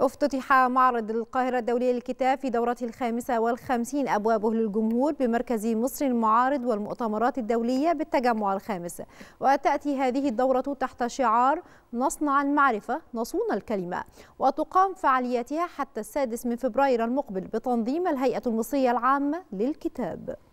افتتح معرض القاهرة الدولي للكتاب في دورته الخامسة والخمسين أبوابه للجمهور بمركز مصر المعارض والمؤتمرات الدولية بالتجمع الخامس وتأتي هذه الدورة تحت شعار نصنع المعرفة نصون الكلمة وتقام فعالياتها حتى السادس من فبراير المقبل بتنظيم الهيئة المصرية العامة للكتاب